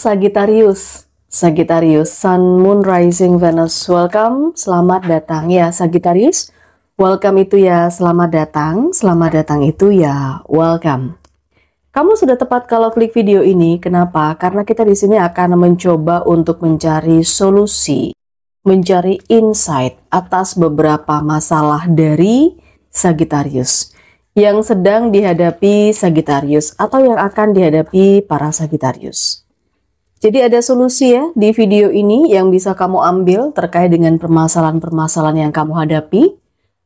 Sagittarius. Sagittarius, Sun, Moon, Rising, Venus, welcome, selamat datang ya Sagittarius. Welcome itu ya selamat datang, selamat datang itu ya welcome. Kamu sudah tepat kalau klik video ini, kenapa? Karena kita di sini akan mencoba untuk mencari solusi, mencari insight atas beberapa masalah dari Sagittarius yang sedang dihadapi Sagittarius atau yang akan dihadapi para Sagittarius. Jadi ada solusi ya di video ini yang bisa kamu ambil terkait dengan permasalahan-permasalahan yang kamu hadapi.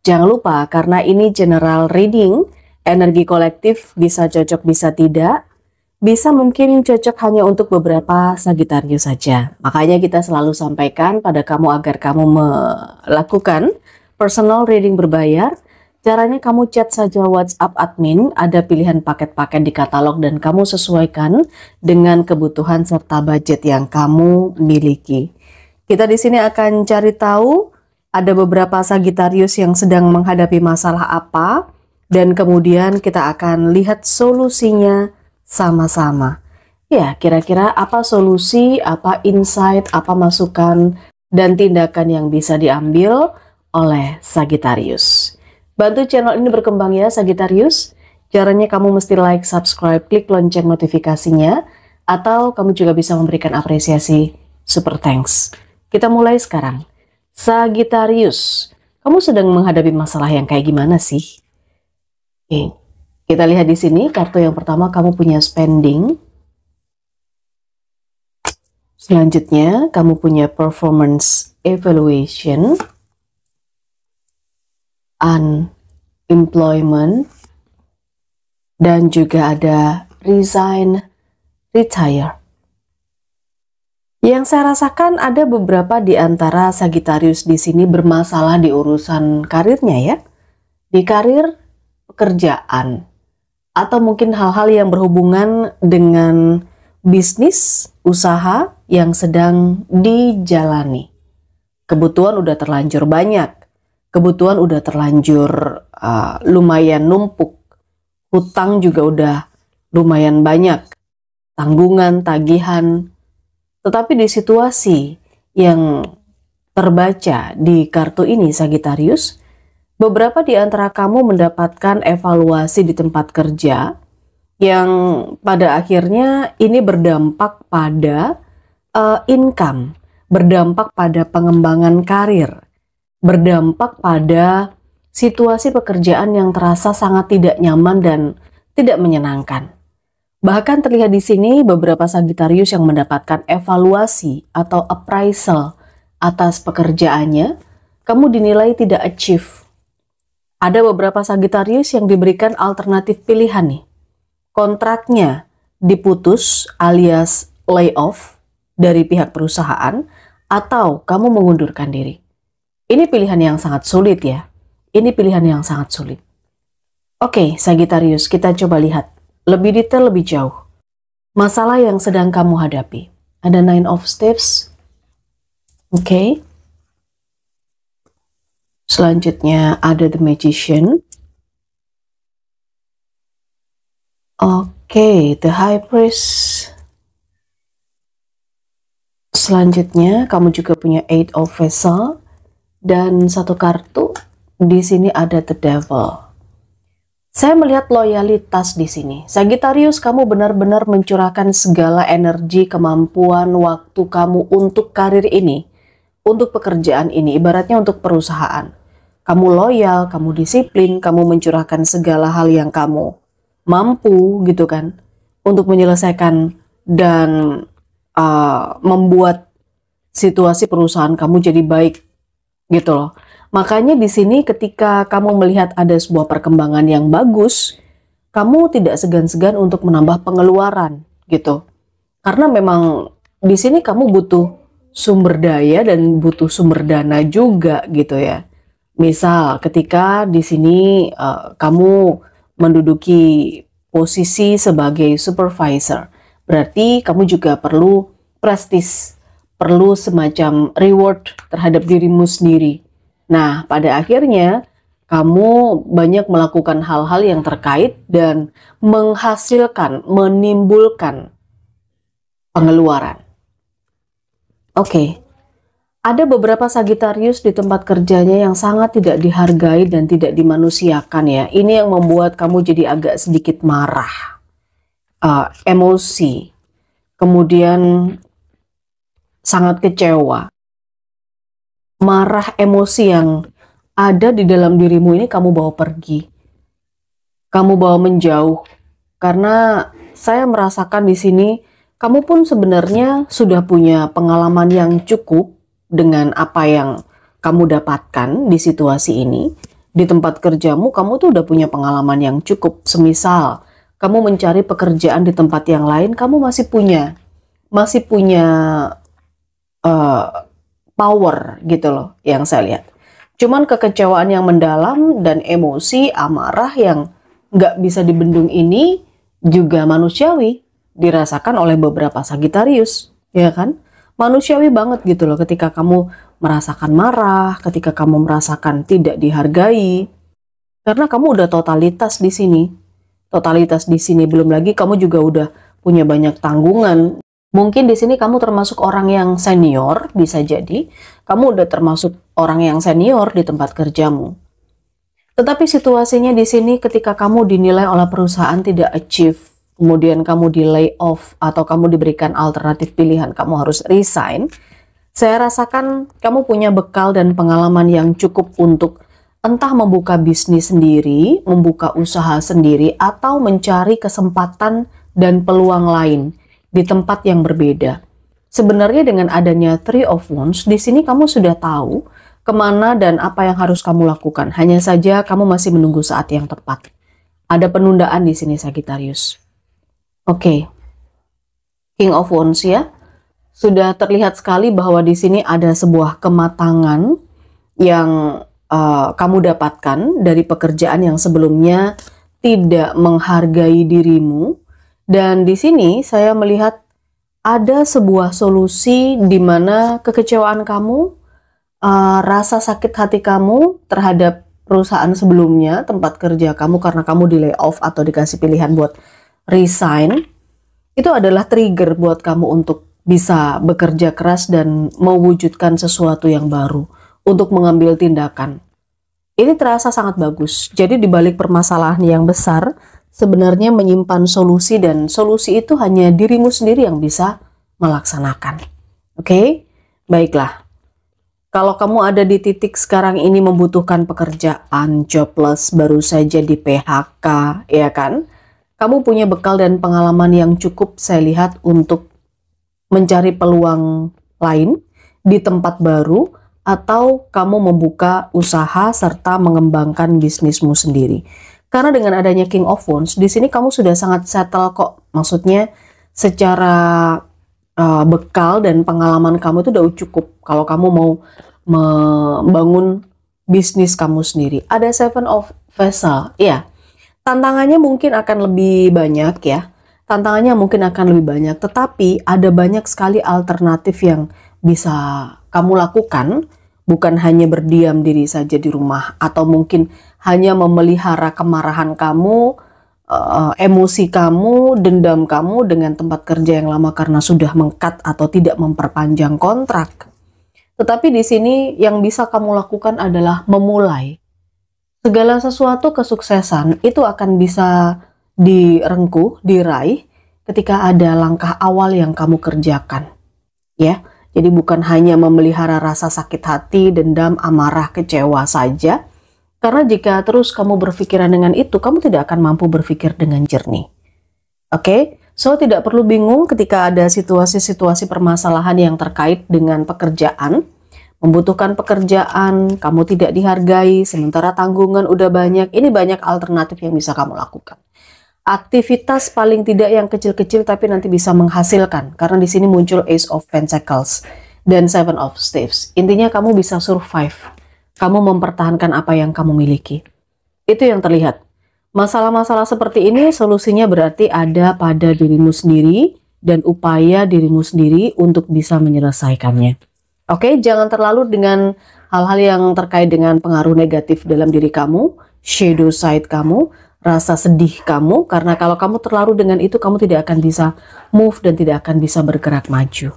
Jangan lupa karena ini general reading, energi kolektif bisa cocok bisa tidak, bisa mungkin cocok hanya untuk beberapa Sagittarius saja. Makanya kita selalu sampaikan pada kamu agar kamu melakukan personal reading berbayar Caranya kamu chat saja WhatsApp admin, ada pilihan paket-paket di katalog dan kamu sesuaikan dengan kebutuhan serta budget yang kamu miliki. Kita di sini akan cari tahu ada beberapa Sagittarius yang sedang menghadapi masalah apa dan kemudian kita akan lihat solusinya sama-sama. Ya, kira-kira apa solusi, apa insight, apa masukan dan tindakan yang bisa diambil oleh Sagittarius. Bantu channel ini berkembang ya Sagittarius. Caranya kamu mesti like, subscribe, klik lonceng notifikasinya, atau kamu juga bisa memberikan apresiasi super thanks. Kita mulai sekarang. Sagittarius, kamu sedang menghadapi masalah yang kayak gimana sih? Oke, kita lihat di sini kartu yang pertama kamu punya spending. Selanjutnya, kamu punya performance evaluation employment, dan juga ada resign, retire. Yang saya rasakan ada beberapa di antara Sagittarius di sini bermasalah di urusan karirnya ya. Di karir pekerjaan atau mungkin hal-hal yang berhubungan dengan bisnis, usaha yang sedang dijalani. Kebutuhan udah terlanjur banyak kebutuhan udah terlanjur uh, lumayan numpuk, hutang juga udah lumayan banyak, tanggungan, tagihan. Tetapi di situasi yang terbaca di kartu ini Sagittarius, beberapa di antara kamu mendapatkan evaluasi di tempat kerja yang pada akhirnya ini berdampak pada uh, income, berdampak pada pengembangan karir, berdampak pada situasi pekerjaan yang terasa sangat tidak nyaman dan tidak menyenangkan. Bahkan terlihat di sini beberapa Sagittarius yang mendapatkan evaluasi atau appraisal atas pekerjaannya, kamu dinilai tidak achieve. Ada beberapa Sagittarius yang diberikan alternatif pilihan nih. Kontraknya diputus alias layoff dari pihak perusahaan atau kamu mengundurkan diri. Ini pilihan yang sangat sulit ya. Ini pilihan yang sangat sulit. Oke, Sagittarius, kita coba lihat lebih detail, lebih jauh. Masalah yang sedang kamu hadapi. Ada Nine of steps. Oke. Okay. Selanjutnya ada The Magician. Oke, okay, The High Priest. Selanjutnya, kamu juga punya Eight of Vessel dan satu kartu di sini ada The Devil. Saya melihat loyalitas di sini. Sagittarius, kamu benar-benar mencurahkan segala energi, kemampuan, waktu kamu untuk karir ini, untuk pekerjaan ini, ibaratnya untuk perusahaan. Kamu loyal, kamu disiplin, kamu mencurahkan segala hal yang kamu mampu, gitu kan, untuk menyelesaikan dan uh, membuat situasi perusahaan kamu jadi baik gitu loh. Makanya di sini ketika kamu melihat ada sebuah perkembangan yang bagus, kamu tidak segan-segan untuk menambah pengeluaran gitu. Karena memang di sini kamu butuh sumber daya dan butuh sumber dana juga gitu ya. Misal ketika di sini uh, kamu menduduki posisi sebagai supervisor, berarti kamu juga perlu prestis perlu semacam reward terhadap dirimu sendiri. Nah, pada akhirnya kamu banyak melakukan hal-hal yang terkait dan menghasilkan, menimbulkan pengeluaran. Oke, okay. ada beberapa Sagittarius di tempat kerjanya yang sangat tidak dihargai dan tidak dimanusiakan ya. Ini yang membuat kamu jadi agak sedikit marah, uh, emosi, kemudian sangat kecewa. Marah emosi yang ada di dalam dirimu ini kamu bawa pergi. Kamu bawa menjauh. Karena saya merasakan di sini kamu pun sebenarnya sudah punya pengalaman yang cukup dengan apa yang kamu dapatkan di situasi ini. Di tempat kerjamu kamu tuh udah punya pengalaman yang cukup. Semisal kamu mencari pekerjaan di tempat yang lain, kamu masih punya masih punya Eh, power gitu loh yang saya lihat. Cuman kekecewaan yang mendalam dan emosi amarah yang nggak bisa dibendung ini juga manusiawi dirasakan oleh beberapa Sagitarius, ya kan? Manusiawi banget gitu loh ketika kamu merasakan marah, ketika kamu merasakan tidak dihargai. Karena kamu udah totalitas di sini. Totalitas di sini belum lagi kamu juga udah punya banyak tanggungan Mungkin di sini kamu termasuk orang yang senior, bisa jadi kamu udah termasuk orang yang senior di tempat kerjamu. Tetapi situasinya di sini ketika kamu dinilai oleh perusahaan tidak achieve, kemudian kamu di lay off atau kamu diberikan alternatif pilihan, kamu harus resign. Saya rasakan kamu punya bekal dan pengalaman yang cukup untuk entah membuka bisnis sendiri, membuka usaha sendiri, atau mencari kesempatan dan peluang lain di tempat yang berbeda. Sebenarnya dengan adanya Three of Wands, di sini kamu sudah tahu kemana dan apa yang harus kamu lakukan. Hanya saja kamu masih menunggu saat yang tepat. Ada penundaan di sini Sagittarius. Oke. Okay. King of Wands ya. Sudah terlihat sekali bahwa di sini ada sebuah kematangan yang uh, kamu dapatkan dari pekerjaan yang sebelumnya tidak menghargai dirimu dan di sini saya melihat ada sebuah solusi di mana kekecewaan kamu, uh, rasa sakit hati kamu terhadap perusahaan sebelumnya, tempat kerja kamu karena kamu di layoff atau dikasih pilihan buat resign, itu adalah trigger buat kamu untuk bisa bekerja keras dan mewujudkan sesuatu yang baru untuk mengambil tindakan. Ini terasa sangat bagus. Jadi di balik permasalahan yang besar, sebenarnya menyimpan solusi dan solusi itu hanya dirimu sendiri yang bisa melaksanakan. Oke? Okay? Baiklah. Kalau kamu ada di titik sekarang ini membutuhkan pekerjaan, jobless, baru saja di PHK, ya kan? Kamu punya bekal dan pengalaman yang cukup saya lihat untuk mencari peluang lain di tempat baru atau kamu membuka usaha serta mengembangkan bisnismu sendiri. Karena dengan adanya King of Wands, di sini kamu sudah sangat settle kok. Maksudnya secara uh, bekal dan pengalaman kamu itu udah cukup kalau kamu mau membangun bisnis kamu sendiri. Ada Seven of Vessel, ya. Tantangannya mungkin akan lebih banyak ya. Tantangannya mungkin akan lebih banyak, tetapi ada banyak sekali alternatif yang bisa kamu lakukan bukan hanya berdiam diri saja di rumah atau mungkin hanya memelihara kemarahan kamu, uh, emosi kamu, dendam kamu dengan tempat kerja yang lama karena sudah mengkat atau tidak memperpanjang kontrak. Tetapi di sini yang bisa kamu lakukan adalah memulai. Segala sesuatu kesuksesan itu akan bisa direngkuh, diraih ketika ada langkah awal yang kamu kerjakan. Ya. Jadi bukan hanya memelihara rasa sakit hati, dendam, amarah, kecewa saja, karena jika terus kamu berpikiran dengan itu, kamu tidak akan mampu berpikir dengan jernih. Oke? Okay? So, tidak perlu bingung ketika ada situasi-situasi permasalahan yang terkait dengan pekerjaan. Membutuhkan pekerjaan, kamu tidak dihargai, sementara tanggungan udah banyak. Ini banyak alternatif yang bisa kamu lakukan. Aktivitas paling tidak yang kecil-kecil tapi nanti bisa menghasilkan. Karena di sini muncul Ace of Pentacles dan Seven of Staves. Intinya kamu bisa survive kamu mempertahankan apa yang kamu miliki. Itu yang terlihat. Masalah-masalah seperti ini solusinya berarti ada pada dirimu sendiri dan upaya dirimu sendiri untuk bisa menyelesaikannya. Oke, jangan terlalu dengan hal-hal yang terkait dengan pengaruh negatif dalam diri kamu, shadow side kamu, rasa sedih kamu, karena kalau kamu terlalu dengan itu, kamu tidak akan bisa move dan tidak akan bisa bergerak maju.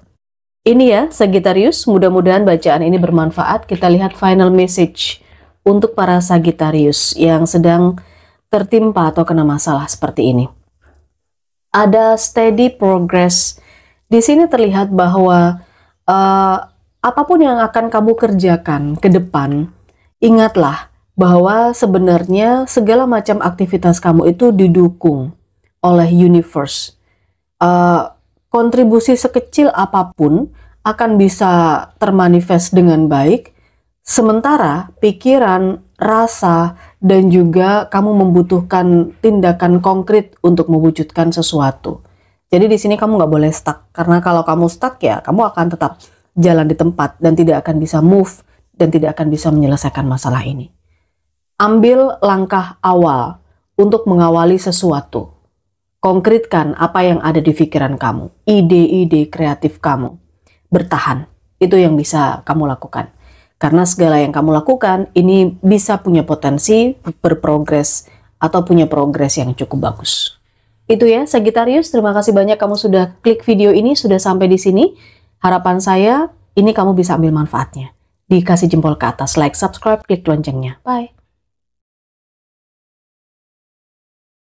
Ini ya Sagittarius, mudah-mudahan bacaan ini bermanfaat. Kita lihat final message untuk para Sagittarius yang sedang tertimpa atau kena masalah seperti ini. Ada steady progress. Di sini terlihat bahwa uh, apapun yang akan kamu kerjakan ke depan, ingatlah bahwa sebenarnya segala macam aktivitas kamu itu didukung oleh universe. Uh, kontribusi sekecil apapun akan bisa termanifest dengan baik, sementara pikiran, rasa, dan juga kamu membutuhkan tindakan konkret untuk mewujudkan sesuatu. Jadi di sini kamu nggak boleh stuck, karena kalau kamu stuck ya kamu akan tetap jalan di tempat dan tidak akan bisa move dan tidak akan bisa menyelesaikan masalah ini. Ambil langkah awal untuk mengawali sesuatu Konkretkan apa yang ada di pikiran kamu, ide-ide kreatif kamu. Bertahan, itu yang bisa kamu lakukan. Karena segala yang kamu lakukan ini bisa punya potensi berprogres atau punya progres yang cukup bagus. Itu ya, Sagittarius, terima kasih banyak kamu sudah klik video ini, sudah sampai di sini. Harapan saya, ini kamu bisa ambil manfaatnya. Dikasih jempol ke atas, like, subscribe, klik loncengnya. Bye!